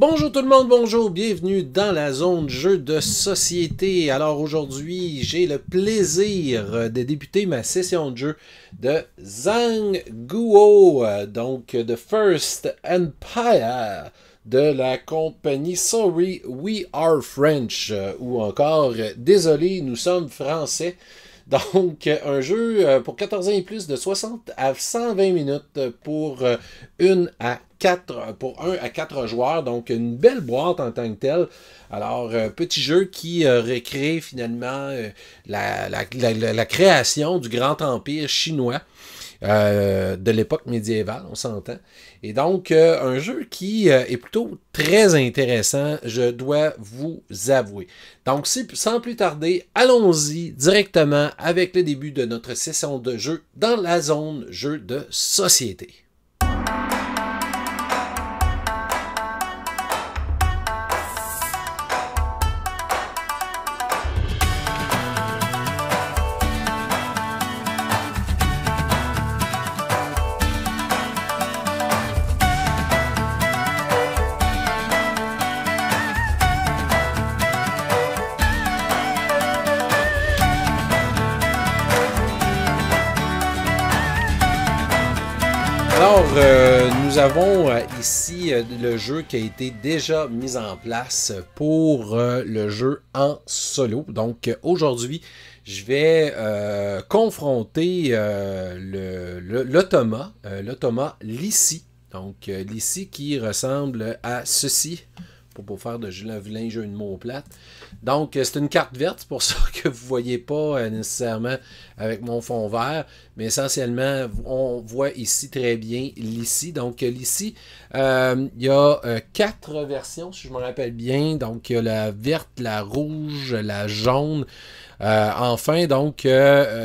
Bonjour tout le monde, bonjour, bienvenue dans la zone jeu de société. Alors aujourd'hui, j'ai le plaisir euh, de débuter ma session de jeu de Zhang Guo, euh, donc The First Empire de la compagnie Sorry We Are French euh, ou encore Désolé, nous sommes français. Donc, un jeu euh, pour 14 ans et plus de 60 à 120 minutes pour euh, à pour 1 à 4 joueurs. Donc, une belle boîte en tant que telle. Alors, euh, petit jeu qui recrée finalement la création du grand empire chinois. Euh, de l'époque médiévale, on s'entend. Et donc, euh, un jeu qui euh, est plutôt très intéressant, je dois vous avouer. Donc, sans plus tarder, allons-y directement avec le début de notre session de jeu dans la zone jeu de société. Euh, nous avons euh, ici euh, le jeu qui a été déjà mis en place pour le jeu en solo. Donc aujourd'hui, je vais confronter l'automa, l'automa Lissi. Donc Lissi qui ressemble à ceci, pour pas faire de vilain jeu de mots plate. Donc, euh, c'est une carte verte, pour ça que vous ne voyez pas euh, nécessairement avec mon fond vert, mais essentiellement, on voit ici très bien l'ici. Donc, euh, l'ici, il y a quatre versions, si je me rappelle bien. Donc, il y a la verte, la rouge, la jaune. enfin, donc,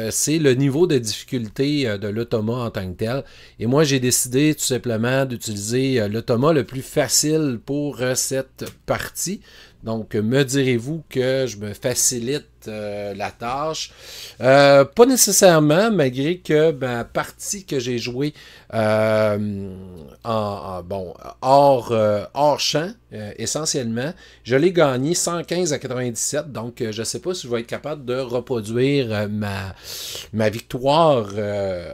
c'est le niveau de difficulté de l'automa en tant que tel. Et moi, j'ai décidé tout simplement d'utiliser l'automa le plus facile pour cette partie. Donc, me direz-vous que je me facilite euh, la tâche. Euh, pas nécessairement, malgré que ma ben, partie que j'ai jouée euh, en, bon, hors, hors champ, essentiellement, je l'ai gagné 115 à 97. Donc, je ne sais pas si je vais être capable de reproduire ma, ma, victoire,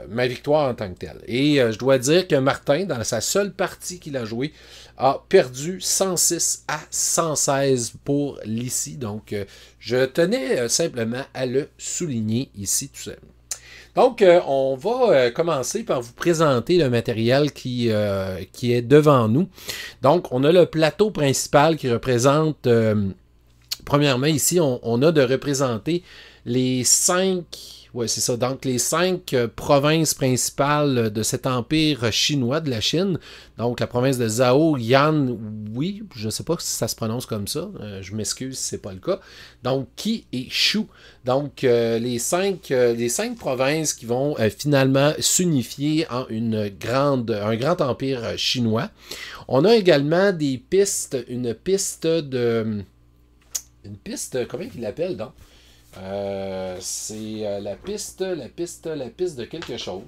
ma victoire en tant que telle. Et je dois dire que Martin, dans sa seule partie qu'il a jouée, a perdu 106 à 116 pour l'ICI. Donc, je tenais euh, simplement à le souligner ici tout seul. Donc, euh, on va euh, commencer par vous présenter le matériel qui, qui, est devant nous. Donc, on a le plateau principal qui représente, premièrement, ici, on, a de représenter les cinq oui, c'est ça. Donc, les cinq euh, provinces principales euh, de cet empire chinois de la Chine, donc la province de Zhao, Yan, oui, je ne sais pas si ça se prononce comme ça, euh, je m'excuse si ce n'est pas le cas, donc Qi et Shu. Donc, les, cinq, les cinq provinces qui vont finalement s'unifier en une grande, un grand empire chinois. On a également des pistes, une piste de... Une piste, comment il l'appelle donc euh, c'est euh, la piste, la piste, la piste de quelque chose.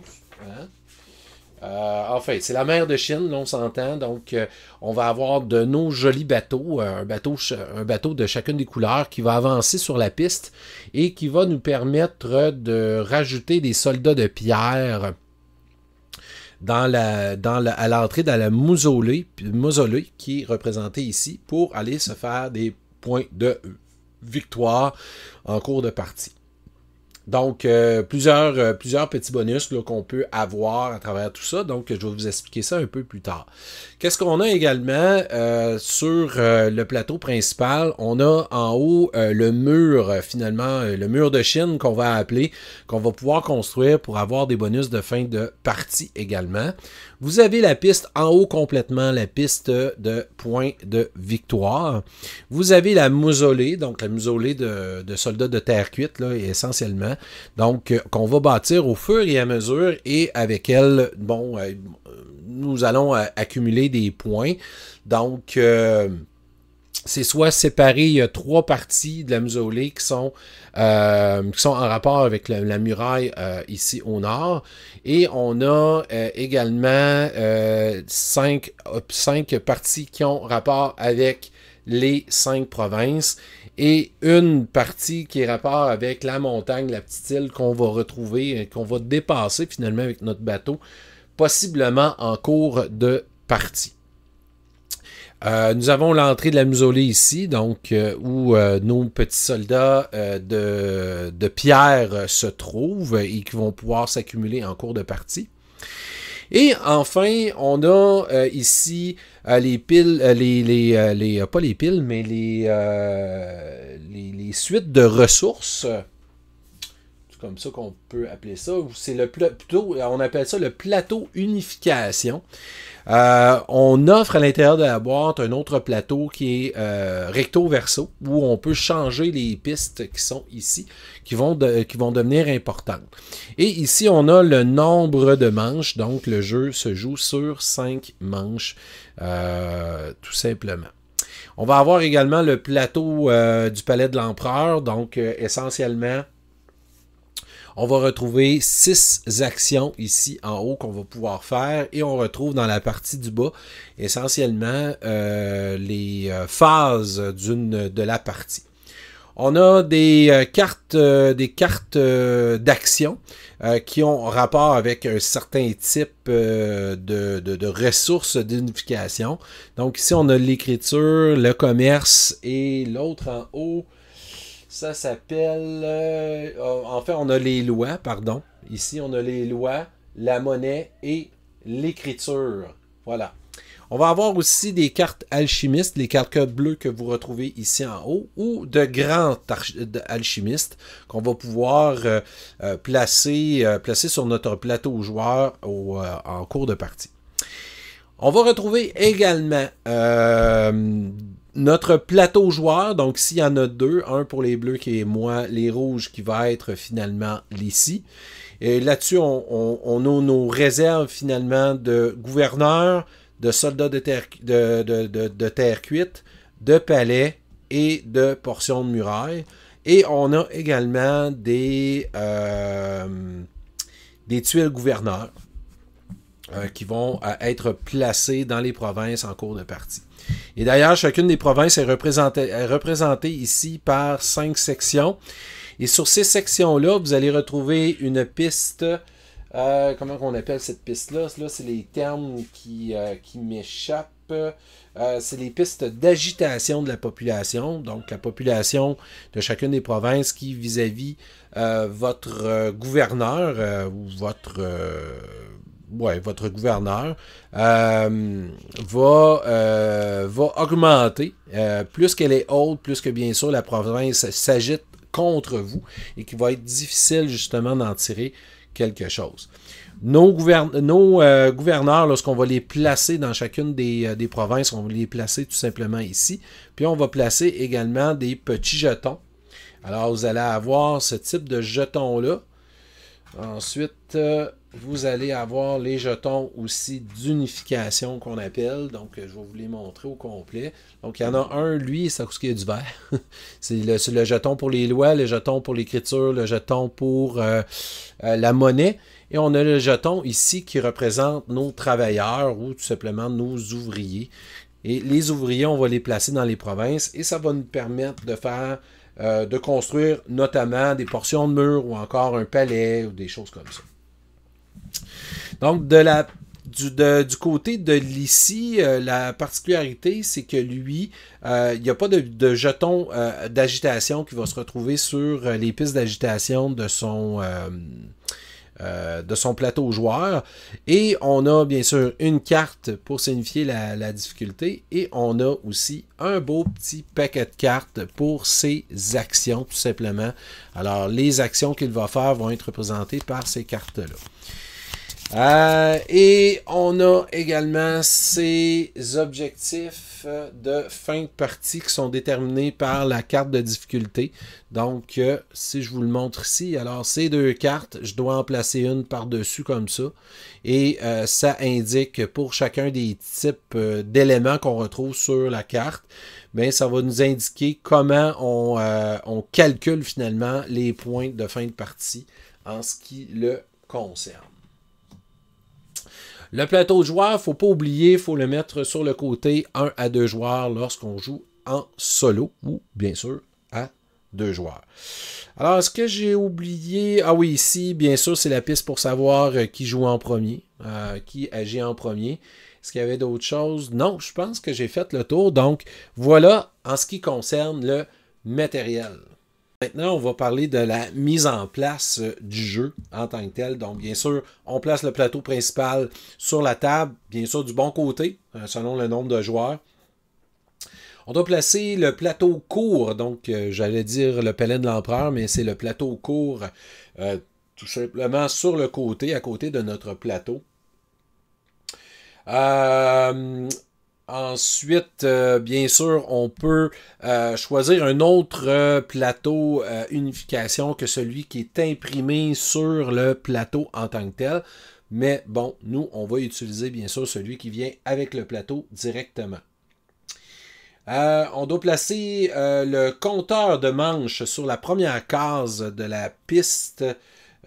En hein. fait, euh, enfin, c'est la mer de Chine, on s'entend. Donc, on va avoir de nos jolis bateaux, un, bateau, un bateau de chacune des couleurs qui va avancer sur la piste et qui va nous permettre de rajouter des soldats de pierre dans la, dans à l'entrée dans la mausolée, mausolée qui est représentée ici pour aller se faire des points de e victoire en cours de partie. Donc, euh, plusieurs, euh, plusieurs petits bonus qu'on peut avoir à travers tout ça. Donc, je vais vous expliquer ça un peu plus tard. Qu'est-ce qu'on a également euh, sur le plateau principal? On a en haut le mur, finalement, le mur de Chine qu'on va appeler, qu'on va pouvoir construire pour avoir des bonus de fin de partie également. Vous avez la piste en haut complètement, la piste de points de victoire. Vous avez la mausolée, donc la mausolée de, de soldats de terre cuite, là, essentiellement, donc euh, qu'on va bâtir au fur et à mesure et avec elle, bon, euh, nous allons euh, accumuler des points. Donc, euh, c'est soit séparé, il y a trois parties de la Musolée qui sont, euh, qui sont en rapport avec la, muraille euh, ici au nord. Et on a euh, également cinq, cinq, parties qui ont rapport avec les cinq provinces et une partie qui est rapport avec la montagne, la petite île qu'on va retrouver, qu'on va dépasser finalement avec notre bateau, possiblement en cours de partie. Euh, nous avons l'entrée de la musolée ici, donc euh, où euh, nos petits soldats de, de, pierre se trouvent et qui vont pouvoir s'accumuler en cours de partie. Et enfin, on a ici les piles, les, les, les, pas les piles, mais les, les, les suites de ressources comme ça qu'on peut appeler ça. C'est le plutôt, on appelle ça le plateau unification. Euh, on offre à l'intérieur de la boîte un autre plateau qui est euh, recto verso, où on peut changer les pistes qui sont ici, qui vont, qui vont devenir importantes. Et ici, on a le nombre de manches, donc le jeu se joue sur cinq manches, euh, tout simplement. On va avoir également le plateau du palais de l'empereur, donc essentiellement on va retrouver six actions ici en haut qu'on va pouvoir faire et on retrouve dans la partie du bas essentiellement euh, les euh, phases d'une de la partie. On a des euh, cartes, des cartes d'action qui ont rapport avec un certain type de, de, ressources d'unification. Donc ici, on a l'écriture, le commerce et l'autre en haut, ça s'appelle. Euh, en fait, on a les lois, pardon. Ici, on a les lois, la monnaie et l'écriture. Voilà. On va avoir aussi des cartes alchimistes, les cartes bleues que vous retrouvez ici en haut, ou de grands alchimistes qu'on va pouvoir euh, euh, placer, sur notre plateau joueur en cours de partie. On va retrouver également notre plateau joueur, donc s'il y en a deux, un pour les bleus qui est moi, les rouges qui va être finalement l'ici. Et là-dessus, on, on, a nos réserves finalement de gouverneurs, de soldats de terre, de, terre cuite, de palais et de portions de murailles. Et on a également des, euh, des tuiles gouverneurs euh, qui vont euh, être placées dans les provinces en cours de partie. Et d'ailleurs, chacune des provinces est représentée, ici par cinq sections. Et sur ces sections-là, vous allez retrouver une piste. Euh, comment on appelle cette piste-là? Là, c'est les termes qui, euh, m'échappent. Euh, c'est les pistes d'agitation de la population, donc la population de chacune des provinces qui, vis-à-vis -vis, votre gouverneur ou votre ouais, votre gouverneur, euh, va, euh, va augmenter. Euh, plus qu'elle est haute, plus que bien sûr la province s'agite contre vous et qu'il va être difficile justement d'en tirer quelque chose. Nos, nos gouverneurs, lorsqu'on va les placer dans chacune des, provinces, on va les placer tout simplement ici. Puis on va placer également des petits jetons. Alors vous allez avoir ce type de jetons là Ensuite, vous allez avoir les jetons aussi d'unification qu'on appelle. Donc, je vais vous les montrer au complet. Donc, il y en a un, lui, ça coûte du vert. c'est le, jeton pour les lois, le jeton pour l'écriture, le jeton pour euh, euh, la monnaie. Et on a le jeton ici qui représente nos travailleurs ou tout simplement nos ouvriers. Et les ouvriers, on va les placer dans les provinces et ça va nous permettre de faire euh, de construire notamment des portions de murs ou encore un palais ou des choses comme ça. Donc, du, côté de l'ICI, euh, la particularité, c'est que lui, euh, il n'y a pas de, jeton euh, d'agitation qui va se retrouver sur les pistes d'agitation de son plateau joueur. Et on a bien sûr une carte pour signifier la, difficulté. Et on a aussi un beau petit paquet de cartes pour ses actions, tout simplement. Alors, les actions qu'il va faire vont être représentées par ces cartes-là. Euh, et on a également ces objectifs euh, de fin de partie qui sont déterminés par la carte de difficulté. Donc, euh, si je vous le montre ici, alors ces deux cartes, je dois en placer une par-dessus comme ça. Et ça indique pour chacun des types d'éléments qu'on retrouve sur la carte, ben ça va nous indiquer comment on calcule finalement les points de fin de partie en ce qui le concerne. Le plateau de joueurs, faut pas oublier, faut le mettre sur le côté 1 à 2 joueurs lorsqu'on joue en solo ou bien sûr à deux joueurs. Alors, est-ce que j'ai oublié Ah oui, ici, bien sûr, c'est la piste pour savoir euh, qui joue en premier, euh, qui agit en premier. Est-ce qu'il y avait d'autres choses Non, je pense que j'ai fait le tour. Donc, voilà en ce qui concerne le matériel. Maintenant, on va parler de la mise en place euh, du jeu en tant que tel. Donc, bien sûr, on place le plateau principal sur la table, bien sûr, du bon côté, euh, selon le nombre de joueurs. On doit placer le plateau court, donc euh, j'allais dire le palais de l'empereur, mais c'est le plateau court tout simplement sur le côté, à côté de notre plateau. Euh, Ensuite, euh, bien sûr, on peut euh, choisir un autre euh, plateau unification que celui qui est imprimé sur le plateau en tant que tel. Mais bon, nous, on va utiliser bien sûr celui qui vient avec le plateau directement. on doit placer le compteur de manche sur la première case de la piste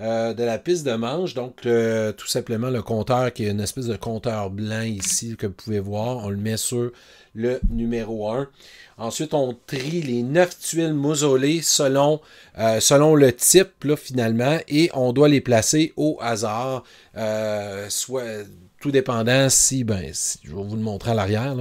euh, de la piste de manche. Donc, tout simplement, le compteur qui est une espèce de compteur blanc ici que vous pouvez voir, on le met sur le numéro 1. Ensuite, on trie les 9 tuiles mausolées selon, euh, selon le type, finalement, et on doit les placer au hasard, euh, soit tout dépendant si, ben, je vais vous le montrer à l'arrière.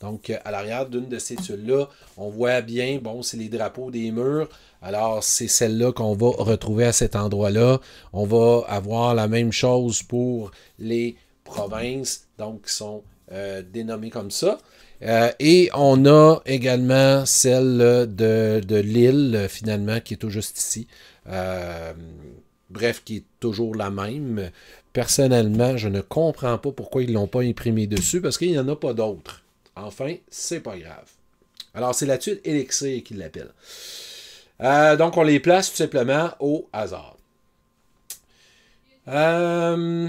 Donc, euh, à l'arrière d'une de ces tuiles-là, on voit bien, bon, c'est les drapeaux des murs. Alors, c'est celle-là qu'on va retrouver à cet endroit-là. On va avoir la même chose pour les provinces, donc qui sont euh, dénommées comme ça. Euh, et on a également celle de, de l'île, finalement, qui est tout juste ici. bref, qui est toujours la même, Personnellement, je ne comprends pas pourquoi ils ne l'ont pas imprimé dessus, parce qu'il n'y en a pas d'autres. Enfin, c'est pas grave. Alors, c'est la tuile Elixir qui l'appelle. Euh, donc, on les place tout simplement au hasard. Euh,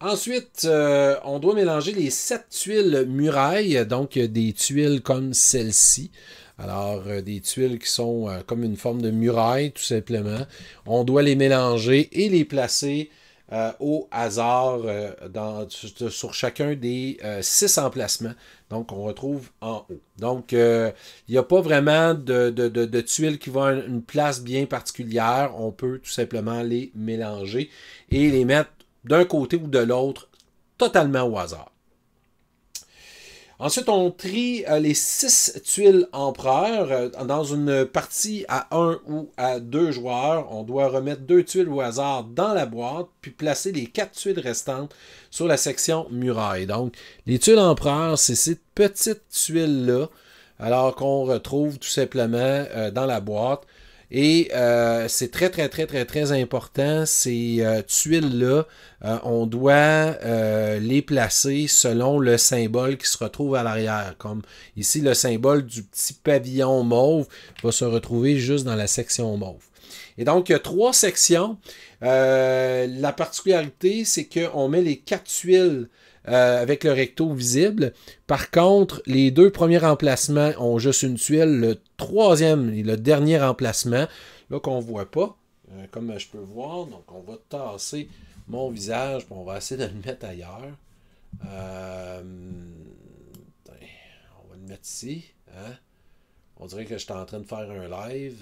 ensuite, euh, on doit mélanger les sept tuiles murailles, donc des tuiles comme celle-ci. Alors, des tuiles qui sont comme une forme de muraille, tout simplement. On doit les mélanger et les placer euh, au hasard euh, sur, chacun des euh, six emplacements. Donc, on retrouve en haut. Donc, il n'y a pas vraiment de, de tuiles qui vont à une place bien particulière. On peut tout simplement les mélanger et les mettre d'un côté ou de l'autre totalement au hasard. Ensuite, on trie euh, les six tuiles empereurs euh, dans une partie à un ou à deux joueurs. On doit remettre deux tuiles au hasard dans la boîte, puis placer les quatre tuiles restantes sur la section muraille. Donc, les tuiles empereurs, c'est ces petites tuiles-là, alors qu'on retrouve tout simplement euh, dans la boîte. Et euh, c'est très, très, très, très, très important. Ces euh, tuiles-là, euh, on doit les placer selon le symbole qui se retrouve à l'arrière. Comme ici, le symbole du petit pavillon mauve va se retrouver juste dans la section mauve. Et donc, il y a trois sections. la particularité, c'est qu'on met les quatre tuiles euh, avec le recto visible. Par contre, les deux premiers emplacements ont juste une tuile. Le troisième et le dernier emplacement, là qu'on ne voit pas, euh, comme je peux voir. Donc, on va tasser mon visage. On va essayer de le mettre ailleurs. Euh, on va le mettre ici. Hein. On dirait que je suis en train de faire un live.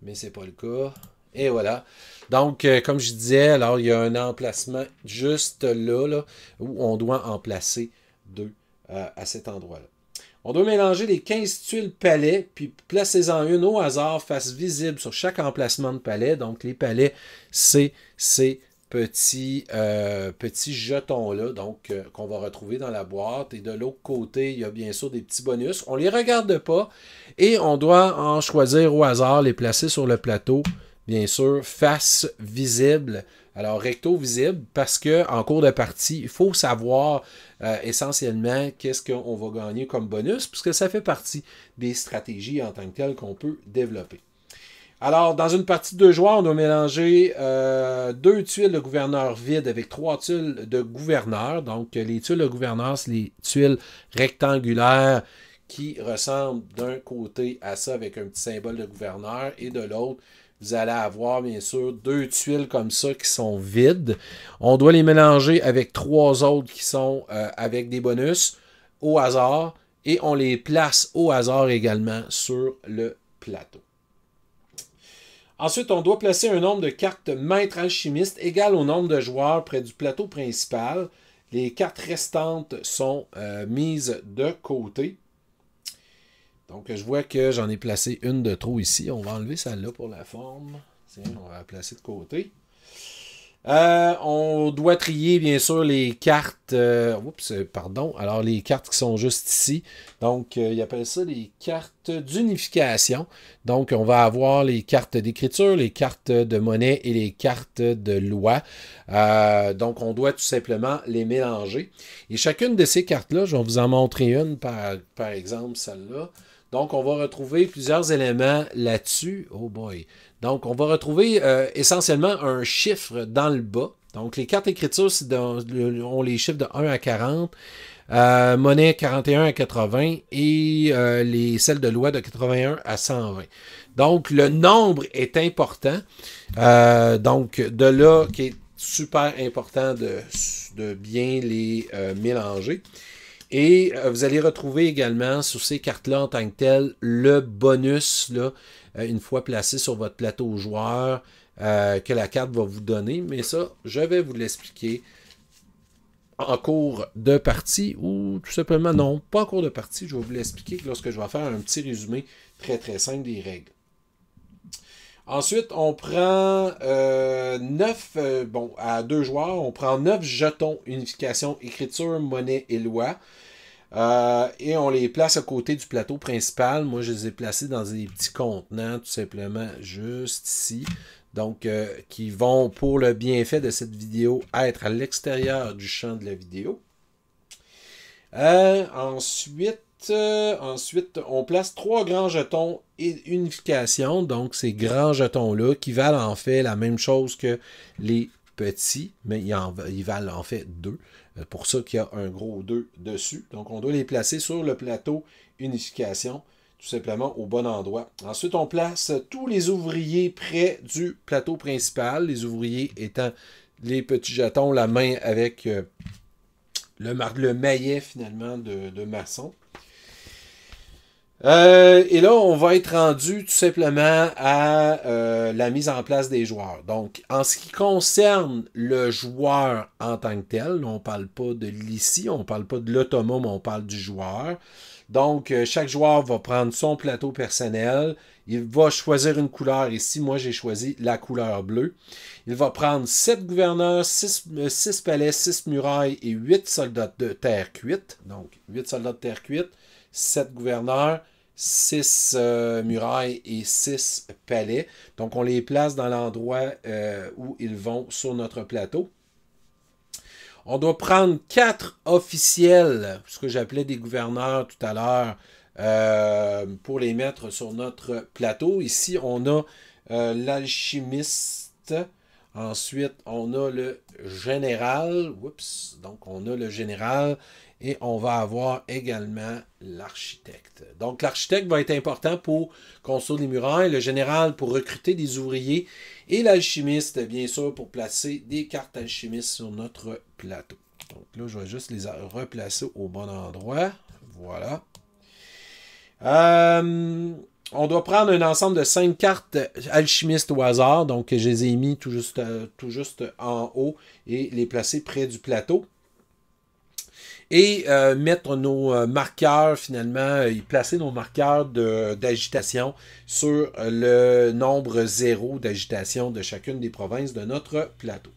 Mais ce c'est pas le cas. Et voilà. Donc, euh, comme je disais, alors il y a un emplacement juste là, où on doit en placer deux euh, à cet endroit-là. On doit mélanger les 15 tuiles palais, puis placez-en une au hasard, face visible sur chaque emplacement de palais. Donc, les palais, c'est ces petits, euh, petits jetons-là, donc qu'on va retrouver dans la boîte. Et de l'autre côté, il y a bien sûr des petits bonus. On ne les regarde pas et on doit en choisir au hasard, les placer sur le plateau bien sûr, face visible. Alors, recto visible, parce que en cours de partie, il faut savoir euh, essentiellement qu'est-ce qu'on va gagner comme bonus, puisque ça fait partie des stratégies en tant que telles qu'on peut développer. Alors, dans une partie de deux joueurs, on doit mélanger euh, deux tuiles de gouverneur vides avec trois tuiles de gouverneur. Donc, les tuiles de gouverneur, c'est les tuiles rectangulaires qui ressemblent d'un côté à ça avec un petit symbole de gouverneur et de l'autre, vous allez avoir, bien sûr, deux tuiles comme ça qui sont vides. On doit les mélanger avec trois autres qui sont euh, avec des bonus au hasard. Et on les place au hasard également sur le plateau. Ensuite, on doit placer un nombre de cartes maître alchimiste égal au nombre de joueurs près du plateau principal. Les cartes restantes sont euh, mises de côté. Donc, je vois que j'en ai placé une de trop ici. On va enlever celle-là pour la forme. on va la placer de côté. Euh, on doit trier, bien sûr, les cartes. Euh, oups, pardon. Alors, les cartes qui sont juste ici. Donc, euh, ils appellent ça les cartes d'unification. Donc, on va avoir les cartes d'écriture, les cartes de monnaie et les cartes de loi. donc, on doit tout simplement les mélanger. Et chacune de ces cartes-là, je vais vous en montrer une, par exemple, celle-là. Donc, on va retrouver plusieurs éléments là-dessus. Oh boy. Donc, on va retrouver euh, essentiellement un chiffre dans le bas. Donc, les cartes écritures dans, ont les chiffres de 1 à 40, euh, monnaie 41 à 80 et euh, les celles de loi de 81 à 120. Donc, le nombre est important. donc, de là qui est super important de bien les mélanger. Et euh, vous allez retrouver également sur ces cartes-là en tant que telles le bonus, là, euh, une fois placé sur votre plateau joueur, euh, que la carte va vous donner. Mais ça, je vais vous l'expliquer en cours de partie ou tout simplement non, pas en cours de partie. Je vais vous l'expliquer lorsque je vais faire un petit résumé très très simple des règles. Ensuite, on prend 9, euh, euh, bon, à deux joueurs, on prend 9 jetons unification, écriture, monnaie et loi. Euh, et on les place à côté du plateau principal. Moi, je les ai placés dans des petits contenants, tout simplement, juste ici. Donc, qui vont, pour le bienfait de cette vidéo, être à l'extérieur du champ de la vidéo. ensuite, ensuite, on place trois grands jetons et unification. Donc, ces grands jetons-là qui valent en fait la même chose que les petits, mais ils, valent en fait deux. Euh, pour ça qu'il y a un gros 2 dessus. Donc, on doit les placer sur le plateau unification, tout simplement au bon endroit. Ensuite, on place tous les ouvriers près du plateau principal. Les ouvriers étant les petits jetons, la main avec euh, le, maillet finalement de maçon. Euh, et là, on va être rendu tout simplement à euh, la mise en place des joueurs. Donc, en ce qui concerne le joueur en tant que tel, on ne parle pas de l'ICI, on ne parle pas de l'automome, on parle du joueur. Donc, euh, chaque joueur va prendre son plateau personnel. Il va choisir une couleur. Ici, moi, j'ai choisi la couleur bleue. Il va prendre 7 gouverneurs, six 6 palais, 6 murailles et 8 soldats de terre cuite. Donc, 8 soldats de terre cuite sept gouverneurs, six euh, murailles et six palais. Donc, on les place dans l'endroit euh, où ils vont sur notre plateau. On doit prendre quatre officiels, ce que j'appelais des gouverneurs tout à l'heure, euh, pour les mettre sur notre plateau. Ici, on a l'alchimiste. Ensuite, on a le général. Oups, donc on a le général et on va avoir également l'architecte. Donc l'architecte va être important pour construire les murailles, le général pour recruter des ouvriers et l'alchimiste, bien sûr, pour placer des cartes alchimistes sur notre plateau. Donc là, je vais juste les replacer au bon endroit. Voilà. Euh, on doit prendre un ensemble de cinq cartes alchimistes au hasard. Donc, je les ai mis tout juste euh, en haut et les placer près du plateau et euh, mettre nos euh, marqueurs finalement, euh, placer nos marqueurs d'agitation sur le nombre zéro d'agitation de chacune des provinces de notre plateau.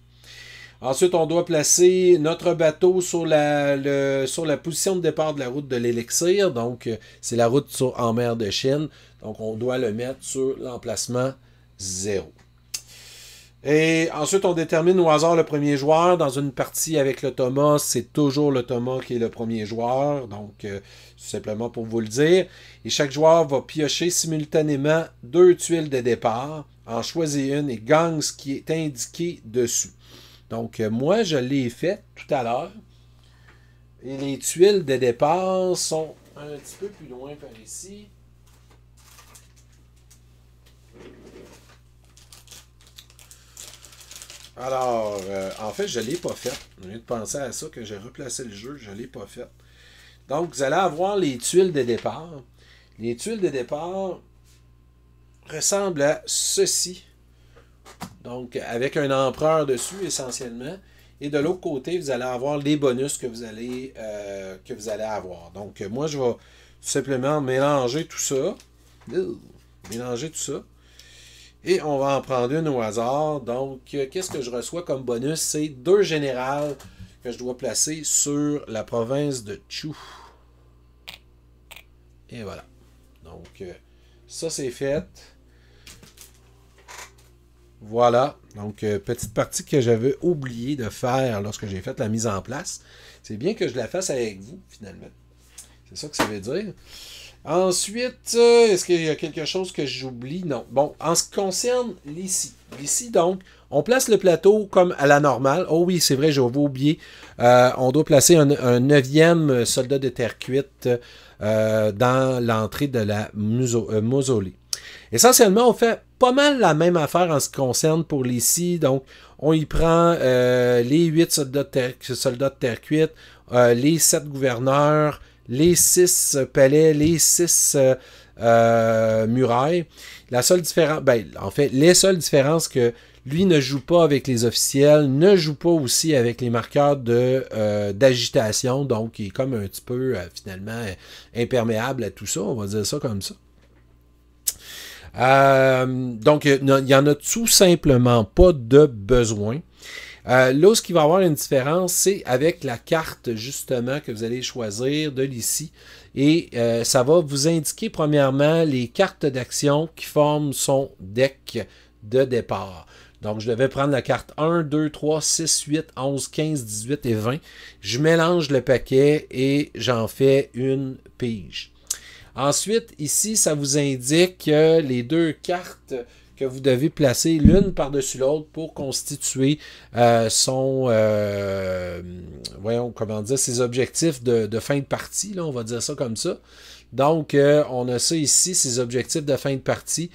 Ensuite, on doit placer notre bateau sur la, sur la position de départ de la route de l'élixir. Donc, c'est la route en mer de Chine. Donc, on doit le mettre sur l'emplacement zéro. Et ensuite, on détermine au hasard le premier joueur. Dans une partie avec le Thomas, c'est toujours le Thomas qui est le premier joueur. Donc, euh, simplement pour vous le dire. Et chaque joueur va piocher simultanément deux tuiles de départ, en choisir une et gagne ce qui est indiqué dessus. Donc, euh, moi, je l'ai fait tout à l'heure. Et les tuiles de départ sont un petit peu plus loin par ici. Alors, euh, en fait, je ne l'ai pas fait. Au lieu de penser à ça, que j'ai replacé le jeu, je ne l'ai pas fait. Donc, vous allez avoir les tuiles de départ. Les tuiles de départ ressemblent à ceci. Donc, avec un empereur dessus, essentiellement. Et de l'autre côté, vous allez avoir les bonus que vous allez, euh, que vous allez avoir. Donc, moi, je vais simplement mélanger tout ça. mélanger tout ça. Et on va en prendre une au hasard. Donc, euh, qu'est-ce que je reçois comme bonus? C'est deux générales que je dois placer sur la province de Chou. Et voilà. Donc, euh, ça c'est fait. Voilà. Donc, euh, petite partie que j'avais oublié de faire lorsque j'ai fait la mise en place. C'est bien que je la fasse avec vous, finalement. C'est ça que ça veut dire. Ensuite, euh, est-ce qu'il y a quelque chose que j'oublie? Non. Bon, en ce qui concerne l'ici. Ici, donc, on place le plateau comme à la normale. Oh oui, c'est vrai, j'avais oublié. Euh, on doit placer un neuvième soldat de terre cuite euh, dans l'entrée de la mausolée. Essentiellement, on fait pas mal la même affaire en ce qui concerne pour l'ici. Donc, on y prend les huit soldats de terre, soldats de terre cuite, les sept gouverneurs, les six euh, palais, les six euh, euh, murailles. La seule différence, ben, en fait, les seules différences que lui ne joue pas avec les officiels, ne joue pas aussi avec les marqueurs d'agitation, donc il est comme un petit peu finalement imperméable à tout ça, on va dire ça comme ça. donc il n'y en a tout simplement pas de besoin. Euh, là, ce qui va avoir une différence, c'est avec la carte justement que vous allez choisir de l'ici. Et euh, ça va vous indiquer premièrement les cartes d'action qui forment son deck de départ. Donc, je devais prendre la carte 1, 2, 3, 6, 8, 11, 15, 18 et 20. Je mélange le paquet et j'en fais une pige. Ensuite, ici, ça vous indique euh, les deux cartes que vous devez placer l'une par-dessus l'autre pour constituer euh, son, euh, voyons, comment dire, ses objectifs de, fin de partie, là, on va dire ça comme ça. Donc, euh, on a ça ici, ses objectifs de fin de partie.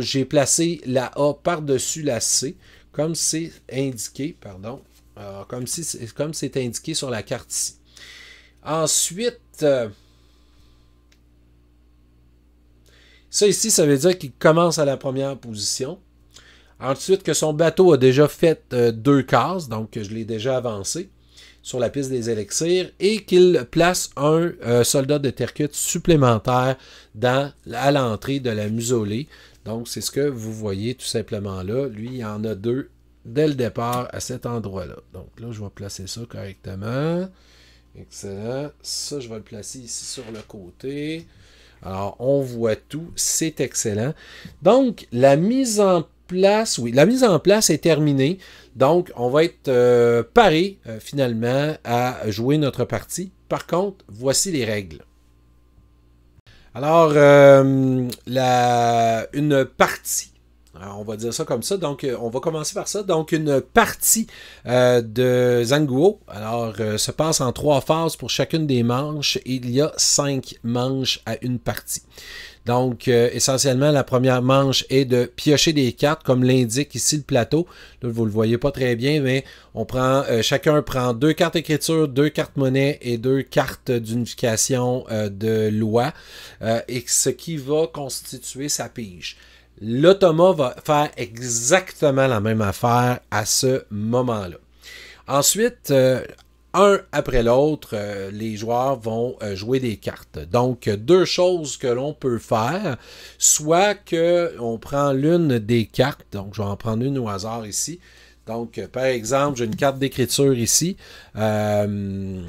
J'ai placé la A par-dessus la C, comme c'est indiqué, pardon, ah, comme c'est indiqué sur la carte ici. Ensuite, Ça ici, ça veut dire qu'il commence à la première position. Ensuite, que son bateau a déjà fait euh, deux cases, donc je l'ai déjà avancé sur la piste des élixirs, et qu'il place un euh, soldat de Terkut supplémentaire dans, à l'entrée de la musolée. Donc, c'est ce que vous voyez tout simplement là. Lui, il y en a deux dès le départ à cet endroit-là. Donc là, je vais placer ça correctement. Excellent. Ça, je vais le placer ici sur le côté. Alors, on voit tout, c'est excellent. Donc, la mise en place, oui, la mise en place est terminée. Donc, on va être euh, paré euh, finalement à jouer notre partie. Par contre, voici les règles. Alors, euh, une partie on va dire ça comme ça. Donc, euh, on va commencer par ça. Donc, une partie euh, de Zanguo, alors, euh, se passe en trois phases pour chacune des manches. Il y a cinq manches à une partie. Donc, essentiellement, la première manche est de piocher des cartes, comme l'indique ici le plateau. Là, vous ne le voyez pas très bien, mais on prend, chacun prend deux cartes écriture, deux cartes monnaie et deux cartes d'unification de loi, et ce qui va constituer sa pige. L'automa va faire exactement la même affaire à ce moment-là. Ensuite, euh, un après l'autre, euh, les joueurs vont euh, jouer des cartes. Donc, deux choses que l'on peut faire, soit qu'on prend l'une des cartes, donc je vais en prendre une au hasard ici. Donc, par exemple, j'ai une carte d'écriture ici, donc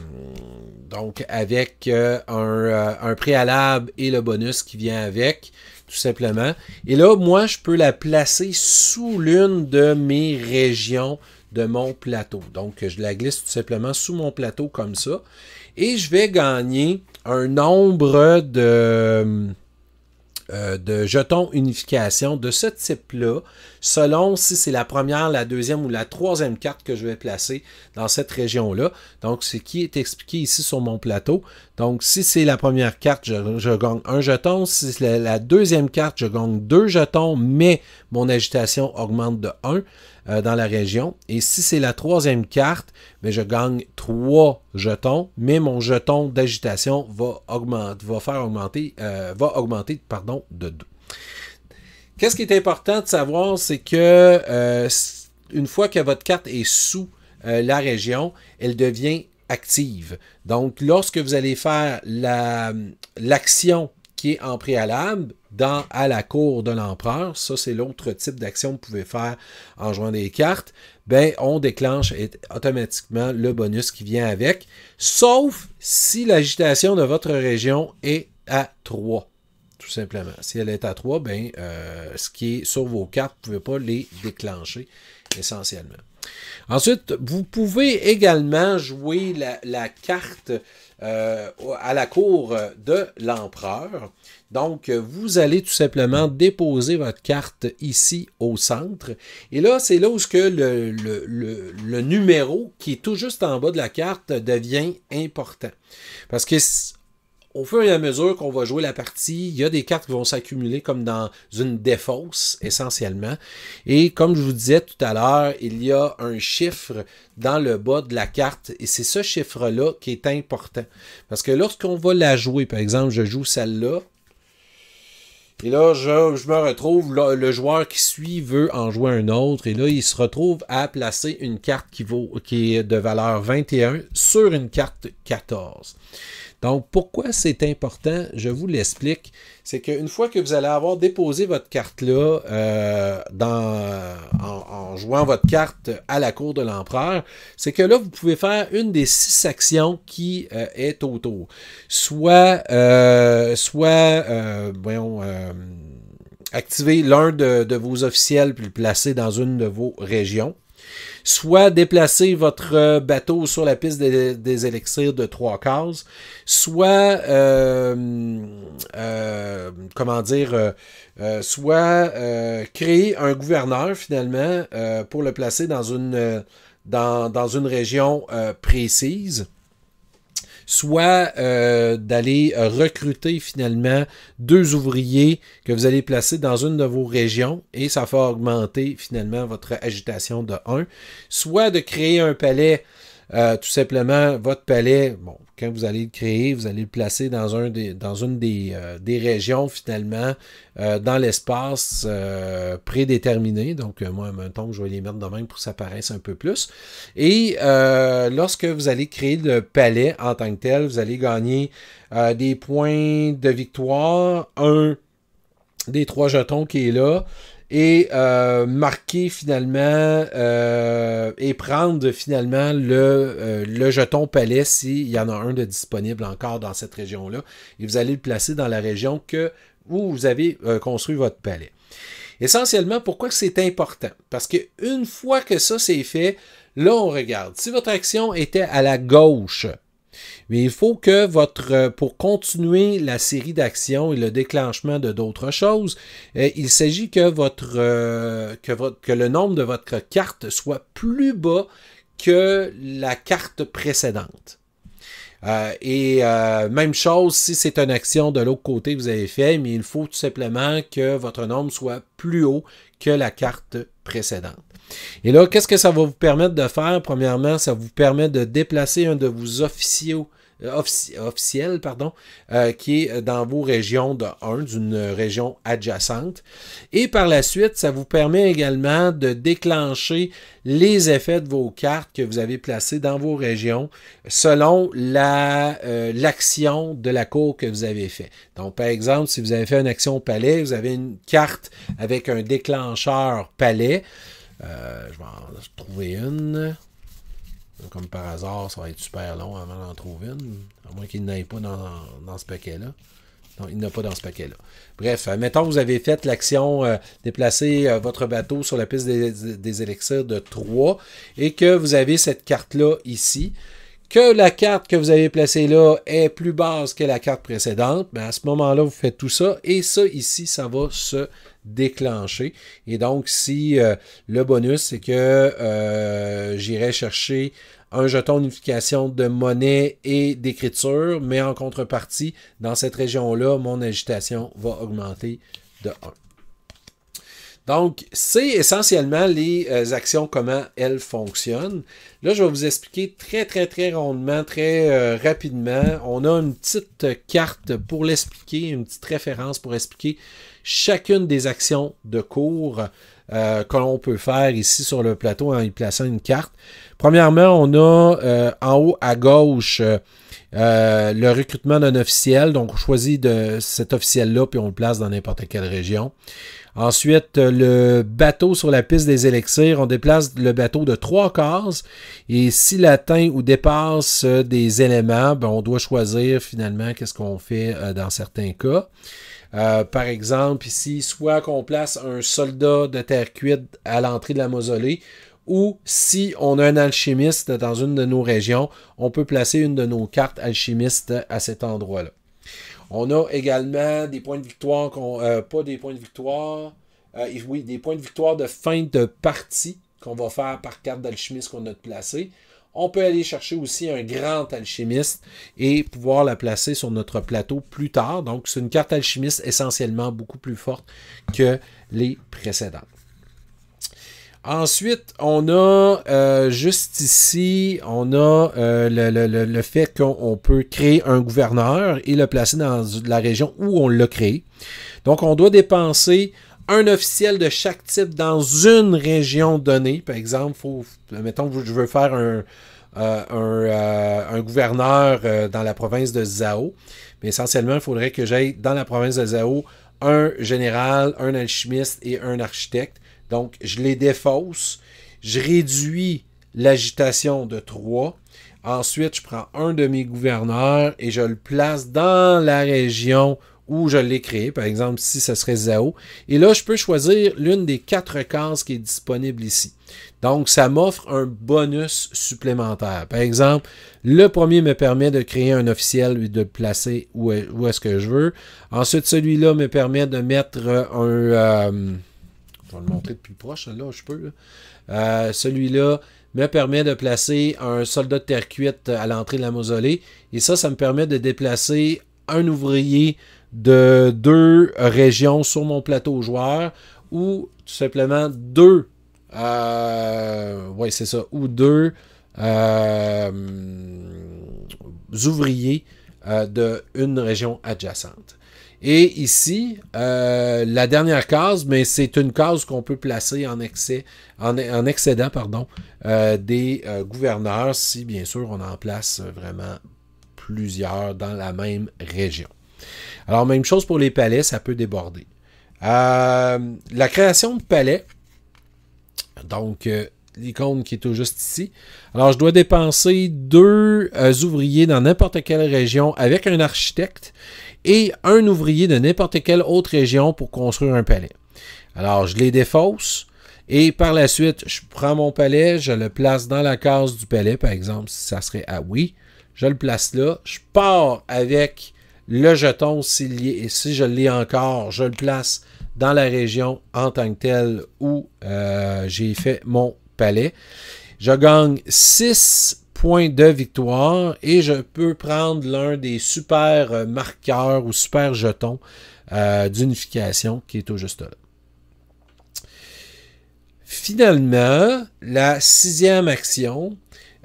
avec un, préalable et le bonus qui vient avec tout simplement. Et là, moi, je peux la placer sous l'une de mes régions de mon plateau. Donc, je la glisse tout simplement sous mon plateau comme ça. Et je vais gagner un nombre de euh, de jetons unification de ce type-là, selon si c'est la première, la deuxième ou la troisième carte que je vais placer dans cette région-là. Donc, ce qui est expliqué ici sur mon plateau. Donc, si c'est la première carte, je, gagne un jeton. Si c'est la, la deuxième carte, je gagne deux jetons, mais mon agitation augmente de 1. Euh, dans la région. Et si c'est la troisième carte, ben, je gagne trois jetons, mais mon jeton d'agitation va, va, faire augmenter, euh, va augmenter pardon, de 2. Qu'est-ce qui est important de savoir, c'est que euh, une fois que votre carte est sous la région, elle devient active. Donc, lorsque vous allez faire l'action qui est en préalable dans, à la cour de l'empereur, ça c'est l'autre type d'action que vous pouvez faire en jouant des cartes, ben on déclenche automatiquement le bonus qui vient avec, sauf si l'agitation de votre région est à 3 tout simplement. Si elle est à 3, ben, euh, ce qui est sur vos cartes, vous pouvez pas les déclencher essentiellement. Ensuite, vous pouvez également jouer la carte euh, à la cour de l'empereur. Donc, vous allez tout simplement déposer votre carte ici au centre. Et là, c'est là où ce que le, le, le, le numéro qui est tout juste en bas de la carte devient important. Parce que au fur et à mesure qu'on va jouer la partie, il y a des cartes qui vont s'accumuler comme dans une défausse essentiellement. Et comme je vous disais tout à l'heure, il y a un chiffre dans le bas de la carte et c'est ce chiffre-là qui est important. Parce que lorsqu'on va la jouer, par exemple, je joue celle-là. Et là, je, me retrouve, le joueur qui suit veut en jouer un autre. Et là, il se retrouve à placer une carte qui, vaut, qui est de valeur 21 sur une carte 14. Donc, pourquoi c'est important, je vous l'explique. C'est qu'une fois que vous allez avoir déposé votre carte-là euh, en, jouant votre carte à la cour de l'empereur, c'est que là, vous pouvez faire une des six actions qui euh, est autour. Soit, euh, soit voyons, activer l'un de, de vos officiels puis le placer dans une de vos régions soit déplacer votre euh, bateau sur la piste des, élixirs de trois cases, soit, euh, euh, comment dire, soit créer un gouverneur finalement pour le placer dans une région précise soit euh, d'aller euh, recruter finalement deux ouvriers que vous allez placer dans une de vos régions et ça fait augmenter finalement votre agitation de 1, soit de créer un palais euh, tout simplement, votre palais, bon, quand vous allez le créer, vous allez le placer dans, un des, dans une des, euh, des régions, finalement, euh, dans l'espace prédéterminé. Donc, moi, maintenant, je vais les mettre de même pour que ça paraisse un peu plus. Et lorsque vous allez créer le palais en tant que tel, vous allez gagner des points de victoire, un des trois jetons qui est là, et euh, marquer finalement euh, et prendre finalement le, euh, le jeton palais s'il y en a un de disponible encore dans cette région-là. Et vous allez le placer dans la région que, où vous avez construit votre palais. Essentiellement, pourquoi c'est important? Parce qu'une fois que ça c'est fait, là on regarde. Si votre action était à la gauche mais il faut que votre, euh, pour continuer la série d'actions et le déclenchement de d'autres choses, euh, il s'agit euh, que votre, que le nombre de votre carte soit plus bas que la carte précédente. et même chose si c'est une action de l'autre côté que vous avez fait, mais il faut tout simplement que votre nombre soit plus haut que la carte précédente. Et là, qu'est-ce que ça va vous permettre de faire? Premièrement, ça vous permet de déplacer un de vos officiaux euh, officiels, pardon, euh, qui est euh, dans vos régions de 1, d'une région adjacente. Et par la suite, ça vous permet également de déclencher les effets de vos cartes que vous avez placées dans vos régions selon l'action de la cour que vous avez fait. Donc, par exemple, si vous avez fait une action palais, vous avez une carte avec un déclencheur palais. Euh, je vais en trouver une. Comme par hasard, ça va être super long avant d'en trouver une. À moins qu'il n'aille pas dans, ce paquet-là. Non, il n'a pas dans ce paquet-là. Bref, euh, mettons que vous avez fait l'action euh, déplacer votre bateau sur la piste des, des, élixirs de 3 et que vous avez cette carte-là ici. Que la carte que vous avez placée là est plus basse que la carte précédente, mais ben, à ce moment-là, vous faites tout ça et ça ici, ça va se déclenché. Et donc, si euh, le bonus, c'est que euh, j'irai chercher un jeton d'unification de monnaie et d'écriture, mais en contrepartie, dans cette région-là, mon agitation va augmenter de 1. Donc, c'est essentiellement les euh, actions, comment elles fonctionnent. Là, je vais vous expliquer très, très, très rondement, très euh, rapidement. On a une petite carte pour l'expliquer, une petite référence pour expliquer chacune des actions de cours euh, que l'on peut faire ici sur le plateau en y plaçant une carte. Premièrement, on a en haut à gauche le recrutement d'un officiel. Donc, on choisit de cet officiel-là, puis on le place dans n'importe quelle région. Ensuite, euh, le bateau sur la piste des élixirs, on déplace le bateau de trois cases et s'il atteint ou dépasse euh, des éléments, ben, on doit choisir finalement qu'est-ce qu'on fait euh, dans certains cas. par exemple, ici, soit qu'on place un soldat de terre cuite à l'entrée de la mausolée, ou si on a un alchimiste dans une de nos régions, on peut placer une de nos cartes alchimistes à cet endroit-là. On a également des points de victoire, euh, pas des points de victoire, euh, oui, des points de victoire de fin de partie qu'on va faire par carte d'alchimiste qu'on a placée. On peut aller chercher aussi un grand alchimiste et pouvoir la placer sur notre plateau plus tard. Donc, c'est une carte alchimiste essentiellement beaucoup plus forte que les précédentes. Ensuite, on a euh, juste ici, on a euh, le, le, le, fait qu'on peut créer un gouverneur et le placer dans la région où on l'a créé. Donc, on doit dépenser un officiel de chaque type dans une région donnée. Par exemple, faut, mettons que je veux faire un, euh, euh, un, gouverneur dans la province de Zao. Mais essentiellement, il faudrait que j'aille dans la province de Zao un général, un alchimiste et un architecte. Donc, je les défausse. Je réduis l'agitation de 3. Ensuite, je prends un de mes gouverneurs et je le place dans la région où je l'ai créé, par exemple si ce serait Zao. Et là, je peux choisir l'une des quatre cases qui est disponible ici. Donc, ça m'offre un bonus supplémentaire. Par exemple, le premier me permet de créer un officiel et de le placer où est-ce que je veux. Ensuite, celui-là me permet de mettre un... Euh, je vais le montrer de plus proche, là, je peux. Euh, celui-là me permet de placer un soldat de terre cuite à l'entrée de la mausolée. Et ça, ça me permet de déplacer un ouvrier de deux régions sur mon plateau joueur ou tout simplement deux. Euh, c'est Ou deux euh, ouvriers d'une de région adjacente. Et ici, euh, la dernière case, mais c'est une case qu'on peut placer en excès, en, en excédent, pardon, euh, des euh, gouverneurs, si bien sûr on en place vraiment plusieurs dans la même région. Alors, même chose pour les palais, ça peut déborder. la création de palais, donc l'icône qui est tout juste ici. Alors, je dois dépenser deux ouvriers dans n'importe quelle région avec un architecte et un ouvrier de n'importe quelle autre région pour construire un palais. Alors, je les défausse et par la suite, je prends mon palais, je le place dans la case du palais, par exemple, si ça serait à oui, je le place là, je pars avec le jeton s'il si je l'ai encore, je le place dans la région en tant que telle où euh, j'ai fait mon palais. Je gagne 6 point de victoire et je peux prendre l'un des super euh, marqueurs ou super jetons euh, d'unification qui est au juste là. Finalement, la sixième action,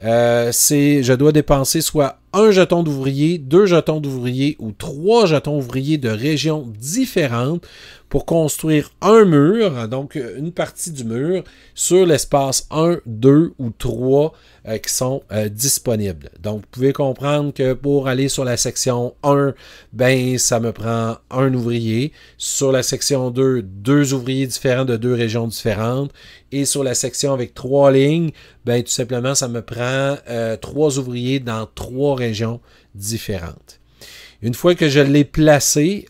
euh, c'est je dois dépenser soit un jeton d'ouvrier, deux jetons d'ouvrier ou trois jetons ouvriers de régions différentes pour construire un mur, donc euh, une partie du mur, sur l'espace 1, 2 ou 3 euh, qui sont euh, disponibles. Donc, vous pouvez comprendre que pour aller sur la section 1, ben, ça me prend un ouvrier. Sur la section 2, deux ouvriers différents de deux régions différentes. Et sur la section avec trois lignes, ben, tout simplement, ça me prend trois ouvriers dans trois régions régions différentes. Une fois que je l'ai placé,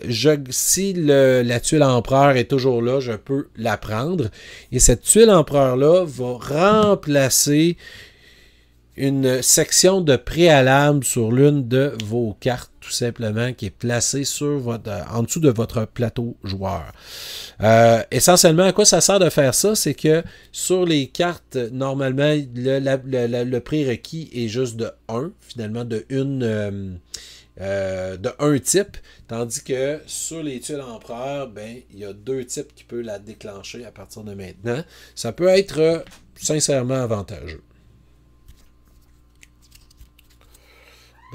si la tuile empereur est toujours là, je peux la prendre. Et cette tuile empereur-là va remplacer une section de préalable sur l'une de vos cartes, tout simplement, qui est placée sur votre, en dessous de votre plateau joueur. Euh, essentiellement, à quoi ça sert de faire ça? C'est que sur les cartes, normalement, le, le, prérequis est juste de 1, finalement, de une. Euh, euh, de un type, tandis que sur les tuiles empereur, ben, il y a deux types qui peuvent la déclencher à partir de maintenant. Ça peut être sincèrement avantageux.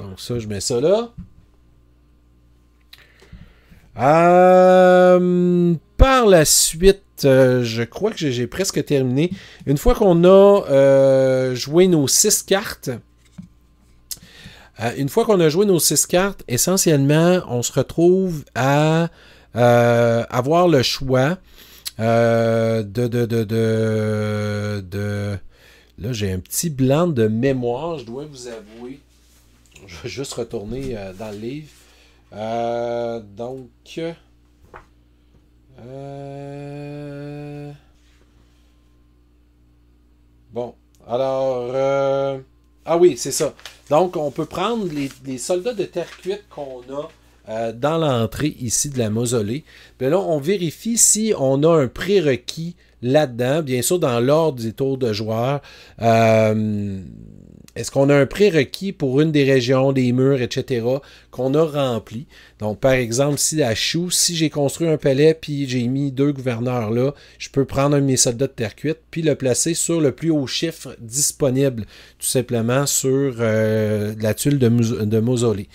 Donc ça, je mets ça là. Euh, par la suite, euh, je crois que j'ai presque terminé. Une fois qu'on a euh, joué nos six cartes, une fois qu'on a joué nos six cartes, essentiellement, on se retrouve à avoir le choix de, de, de, Là, j'ai un petit blanc de mémoire, je dois vous avouer je vais juste retourner euh, dans le livre. Euh, donc. Euh, bon. Alors. ah oui, c'est ça. Donc, on peut prendre les, soldats de terre cuite qu'on a dans l'entrée ici de la mausolée. Puis ben là, on vérifie si on a un prérequis là-dedans. Bien sûr, dans l'ordre des tours de joueurs. Euh, est-ce qu'on a un prérequis pour une des régions, des murs, etc., qu'on a rempli? Donc, par exemple, si la Chou, si j'ai construit un palais, puis j'ai mis deux gouverneurs là, je peux prendre un de mes soldats de terre cuite, puis le placer sur le plus haut chiffre disponible, tout simplement sur euh, la tuile de, mausolée.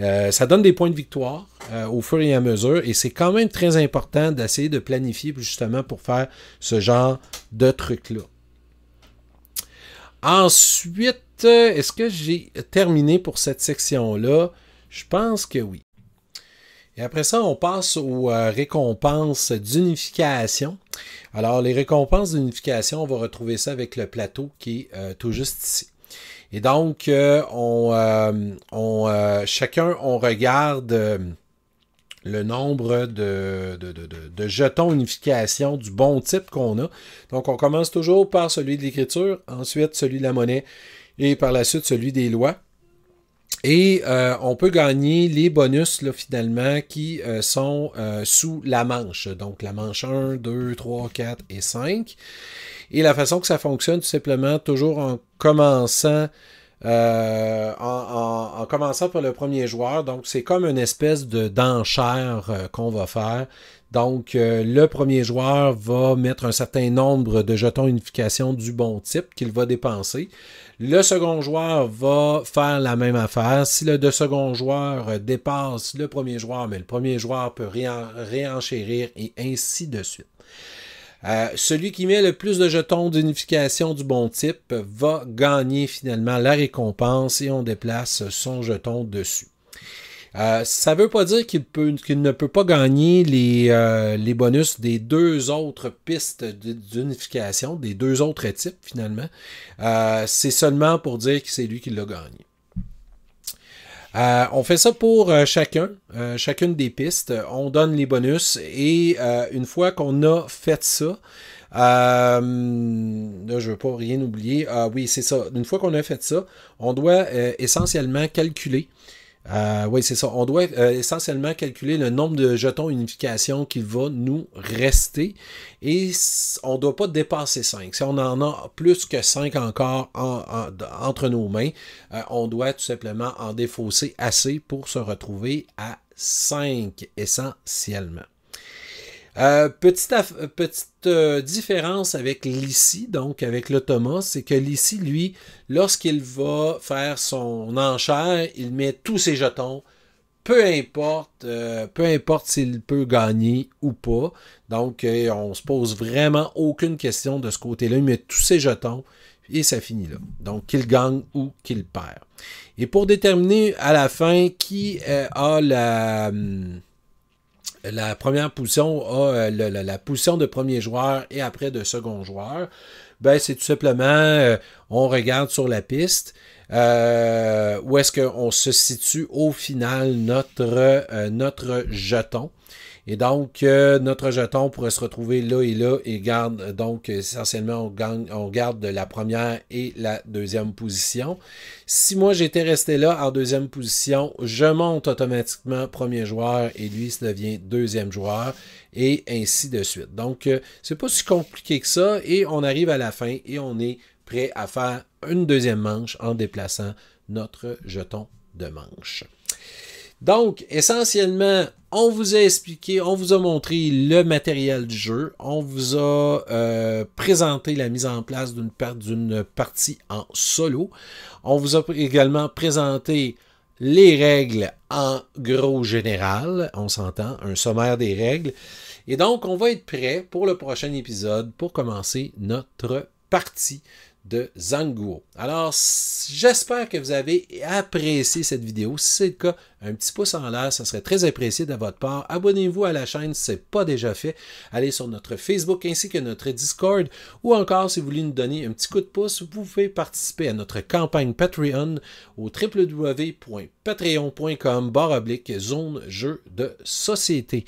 Euh, ça donne des points de victoire euh, au fur et à mesure, et c'est quand même très important d'essayer de planifier justement pour faire ce genre de truc-là. Ensuite, euh, est-ce que j'ai terminé pour cette section-là? Je pense que oui. Et après ça, on passe aux euh, récompenses d'unification. Alors, les récompenses d'unification, on va retrouver ça avec le plateau qui est euh, tout juste ici. Et donc, on, chacun, on regarde le nombre de, de, jetons unification du bon type qu'on a. Donc, on commence toujours par celui de l'écriture, ensuite celui de la monnaie et par la suite celui des lois. Et euh, on peut gagner les bonus là, finalement qui euh, sont euh, sous la manche. Donc la manche 1, 2, 3, 4 et 5. Et la façon que ça fonctionne, tout simplement, toujours en commençant. En, commençant par le premier joueur, donc c'est comme une espèce de d'enchère qu'on va faire. Donc, euh, le premier joueur va mettre un certain nombre de jetons unification du bon type qu'il va dépenser. Le second joueur va faire la même affaire. Si le second joueur dépasse le premier joueur, mais le premier joueur peut réenchérir et ainsi de suite. Euh, celui qui met le plus de jetons d'unification du bon type va gagner finalement la récompense et on déplace son jeton dessus. Euh, ça ne veut pas dire qu'il, ne peut pas gagner les, euh, bonus des deux autres pistes d'unification, des deux autres types finalement. Euh, c'est seulement pour dire que c'est lui qui l'a gagné. on fait ça pour chacun, chacune des pistes. On donne les bonus et une fois qu'on a fait ça, là, je veux pas rien oublier. Ah oui, c'est ça. Une fois qu'on a fait ça, on doit essentiellement calculer euh, oui, c'est ça. On doit euh, essentiellement calculer le nombre de jetons unification qui va nous rester et on ne doit pas dépasser 5. Si on en a plus que 5 encore entre nos mains, euh, on doit tout simplement en défausser assez pour se retrouver à 5 essentiellement. Euh, petite, euh, petite euh, différence avec l'ICI, donc avec Thomas, c'est que l'ICI, lui, lorsqu'il va faire son enchère, il met tous ses jetons, peu importe, peu importe s'il peut gagner ou pas. Donc, on se pose vraiment aucune question de ce côté-là. Il met tous ses jetons et ça finit là. Donc, qu'il gagne ou qu'il perd. Et pour déterminer à la fin qui a la... Hum, la première position a euh, la, la de premier joueur et après de second joueur. Ben, c'est tout simplement, euh, on regarde sur la piste euh, où est-ce qu'on se situe au final notre, euh, notre jeton. Et donc, euh, notre jeton pourrait se retrouver là et là et garde, donc essentiellement, on, garde de garde la première et la deuxième position. Si moi j'étais resté là en deuxième position, je monte automatiquement premier joueur et lui se devient deuxième joueur et ainsi de suite. Donc, euh, c'est pas si compliqué que ça et on arrive à la fin et on est prêt à faire une deuxième manche en déplaçant notre jeton de manche. Donc, essentiellement, on vous a expliqué, on vous a montré le matériel du jeu, on vous a euh, présenté la mise en place d'une partie en solo, on vous a également présenté les règles en gros général, on s'entend, un sommaire des règles. Et donc, on va être prêt pour le prochain épisode pour commencer notre partie de Zanguo. Alors, j'espère que vous avez apprécié cette vidéo. Si c'est le cas, un petit pouce en l'air, ça serait très apprécié de votre part. Abonnez-vous à la chaîne si ce n'est pas déjà fait. Allez sur notre Facebook ainsi que notre Discord. Ou encore, si vous voulez nous donner un petit coup de pouce, vous pouvez participer à notre campagne Patreon au www.patreon.com barre oblique, zone jeu de société.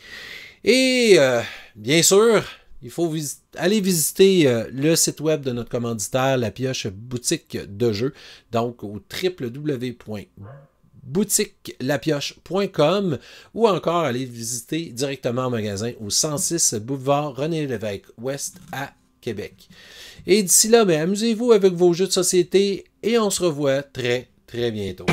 Et euh, bien sûr, il faut aller visiter euh, le site web de notre commanditaire, la pioche boutique de jeux, donc au www.boutiquelapioche.com ou encore aller visiter directement en magasin au 106 boulevard René Lévesque Ouest à Québec. Et d'ici là, ben, amusez-vous avec vos jeux de société et on se revoit très très bientôt.